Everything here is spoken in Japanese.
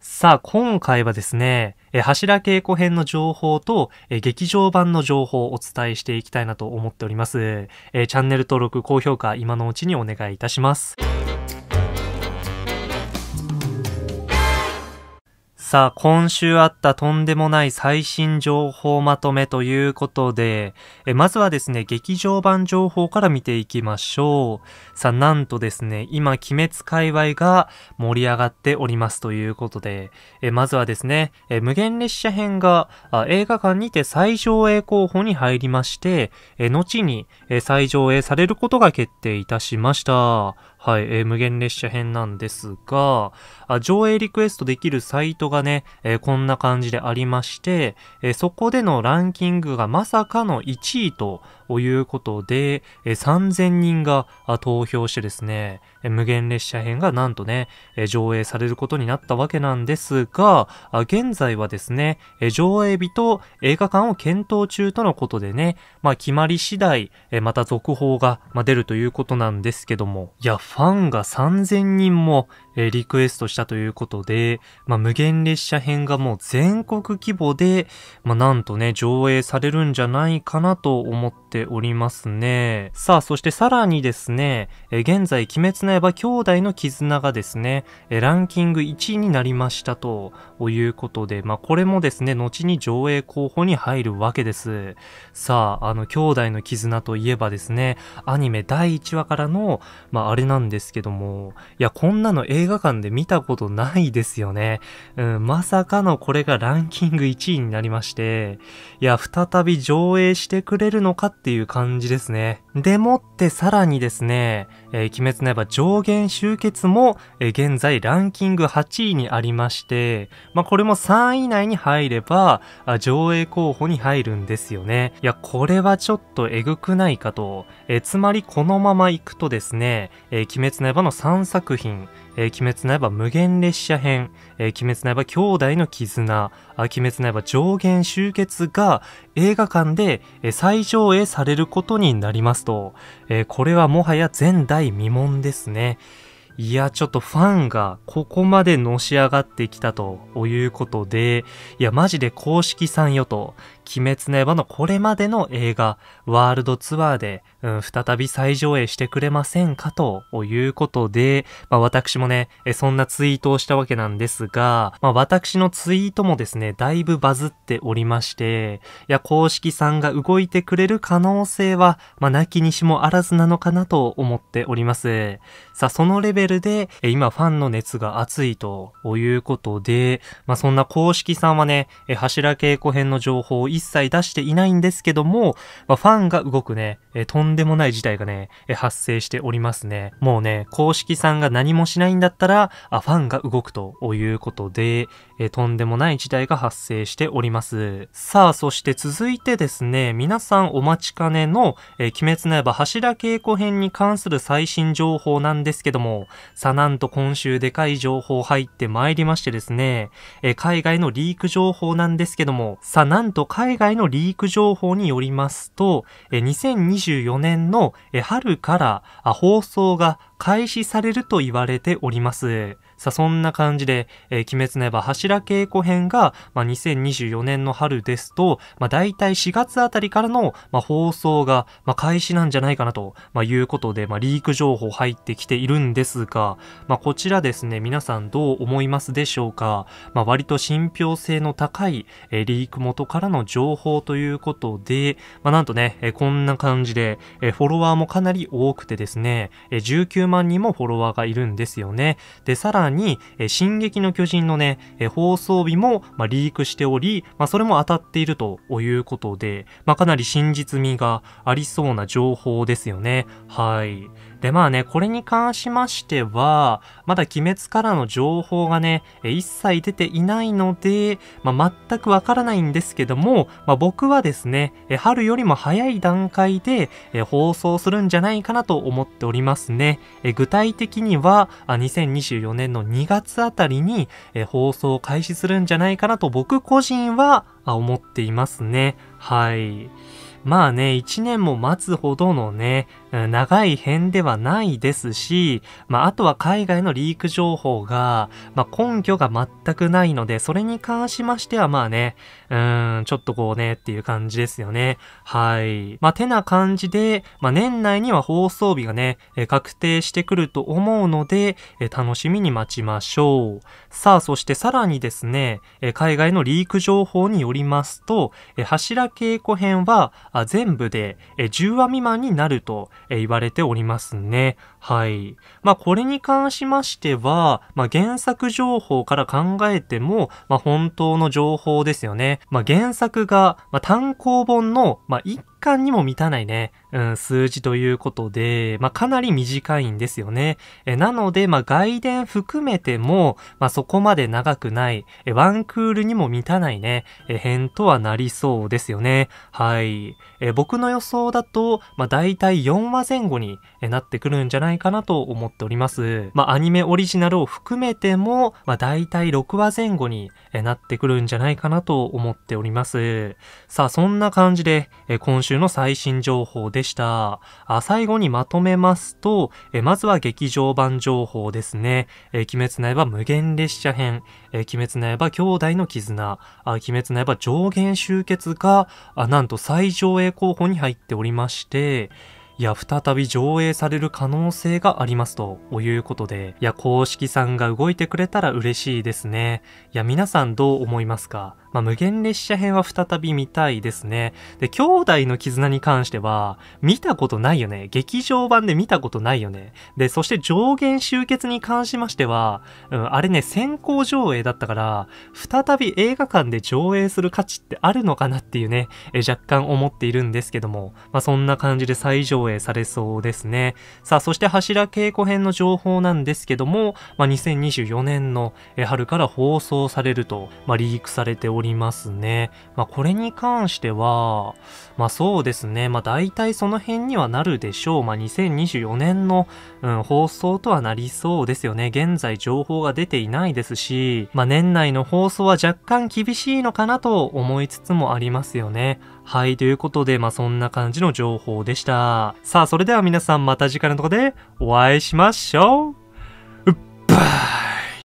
さあ、今回はですね、え柱稽古編の情報と、え劇場版の情報をお伝えしていきたいなと思っております。えチャンネル登録、高評価、今のうちにお願いいたします。さあ、今週あったとんでもない最新情報まとめということで、えまずはですね、劇場版情報から見ていきましょう。さあ、なんとですね、今、鬼滅界隈が盛り上がっておりますということで、えまずはですね、え無限列車編があ映画館にて最上映候補に入りまして、え後に、え再上映されることが決定いたしました。はい、えー、無限列車編なんですが、あ上映リクエストできるサイトがね、えー、こんな感じでありまして、えー、そこでのランキングがまさかの1位とということで、え3000人が投票してですね、無限列車編がなんとね、上映されることになったわけなんですが、現在はですね、上映日と映画館を検討中とのことでね、まあ決まり次第、また続報が出るということなんですけども、いや、ファンが3000人もリクエストしたということで、まあ無限列車編がもう全国規模で、まあなんとね、上映されるんじゃないかなと思ってておりますね。さあ、そしてさらにですね、え現在、鬼滅の刃兄弟の絆がですね、えランキング1位になりましたということで、まあ、これもですね、後に上映候補に入るわけです。さあ、あの、兄弟の絆といえばですね、アニメ第1話からの、まあ、あれなんですけども、いや、こんなの映画館で見たことないですよね。うん、まさかのこれがランキング1位になりまして、いや、再び上映してくれるのかってっていう感じですね。でもってさらにですね、えー、鬼滅の刃上限集結も、えー、現在ランキング8位にありまして、まあ、これも3位以内に入れば、上映候補に入るんですよね。いや、これはちょっとえぐくないかと。えー、つまりこのまま行くとですね、えー、鬼滅の刃の3作品、えー、鬼滅の刃無限列車編、えー、鬼滅の刃兄弟の絆、鬼滅の刃上限集結が映画館で、えー、再上映されることになります。と、えー、これはもはや前代未聞ですね。いや、ちょっとファンがここまでのし上がってきたということで、いや、マジで公式さんよと、鬼滅の刃のこれまでの映画、ワールドツアーで、うん、再び再上映してくれませんかということで、まあ、私もね、そんなツイートをしたわけなんですが、まあ、私のツイートもですね、だいぶバズっておりまして、いや、公式さんが動いてくれる可能性は、まあ、なきにしもあらずなのかなと思っております。さあ、そのレベルで、今ファンの熱が熱いということで、まあ、そんな公式さんはね、柱稽古編の情報以一切出していないんですけども、まあ、ファンが動くね、えとんでもない事態がね、え発生しておりますね。もうね、公式さんが何もしないんだったら、あファンが動くということで、えとんでもない事態が発生しております。さあ、そして続いてですね、皆さんお待ちかねの、え鬼滅の刃柱稽古編に関する最新情報なんですけども、さなんと今週でかい情報入ってまいりましてですね、え海外のリーク情報なんですけども、さなんと海海外のリーク情報によりますと、2024年の春から放送が開始されると言われております。さあ、そんな感じで、えー、鬼滅の刃柱稽古編が、まあ、2024年の春ですと、まあ、大体4月あたりからの、まあ、放送が、まあ、開始なんじゃないかなと、まあ、いうことで、まあ、リーク情報入ってきているんですが、まあ、こちらですね、皆さんどう思いますでしょうかまあ、割と信憑性の高い、えー、リーク元からの情報ということで、まあ、なんとね、えー、こんな感じで、えー、フォロワーもかなり多くてですね、えー、19万人もフォロワーがいるんですよね。で、さらに、え進撃の巨人のね、え放送日も、まリークしており、まそれも当たっているということで、まかなり真実味がありそうな情報ですよね。はい。で、まあね、これに関しましては、まだ鬼滅からの情報がね、一切出ていないので、まあ、全くわからないんですけども、まあ、僕はですね、春よりも早い段階で放送するんじゃないかなと思っておりますね。具体的には、2024年の2月あたりに放送を開始するんじゃないかなと僕個人は思っていますね。はい。まあね、1年も待つほどのね、長い辺ではないですし、まあ、あとは海外のリーク情報が、まあ、根拠が全くないので、それに関しましては、まあね、うーん、ちょっとこうね、っていう感じですよね。はい。まあ、てな感じで、まあ、年内には放送日がね、確定してくると思うので、楽しみに待ちましょう。さあ、そしてさらにですね、海外のリーク情報によりますと、柱稽古編は、全部で、10話未満になると、え言われておりますね。はい。まあ、これに関しましては、まあ、原作情報から考えても、まあ、本当の情報ですよね。まあ、原作が、まあ、単行本の、まあ、間にも満たないね、うん、数字ということで、まあ、かなり短いんですよね。えなので、まあ、外伝含めても、まあ、そこまで長くない、えワンクールにも満たないね、え編とはなりそうですよね。はい。え僕の予想だと、まあ、大体4話前後になってくるんじゃないかなと思っております。まあ、アニメオリジナルを含めても、まあ、大体6話前後になってくるんじゃないかなと思っております。さあ、そんな感じで、え今週週の最新情報でした。あ最後にまとめますと、えまずは劇場版情報ですね。え鬼滅の刃無限列車編、え鬼滅の刃兄弟の絆、あ鬼滅の刃上限集結があ、なんと最上映候補に入っておりまして、いや、再び上映される可能性がありますということで、いや、公式さんが動いてくれたら嬉しいですね。いや、皆さんどう思いますかまあ、無限列車編は再び見たいですね。で、兄弟の絆に関しては、見たことないよね。劇場版で見たことないよね。で、そして上限集結に関しましては、うん、あれね、先行上映だったから、再び映画館で上映する価値ってあるのかなっていうね、え若干思っているんですけども、まあ、そんな感じで再上映されそうですね。さあ、そして柱稽古編の情報なんですけども、まあ、2024年の春から放送されると、まあ、リークされておりおりますね。まあ、これに関しては、まあ、そうですね。まあ、大体その辺にはなるでしょう。まあ、2024年の、うん、放送とはなりそうですよね。現在情報が出ていないですし、まあ、年内の放送は若干厳しいのかなと思いつつもありますよね。はい、ということで、まあ、そんな感じの情報でした。さあ、それでは皆さんまた次回のとこでお会いしましょう。うっばー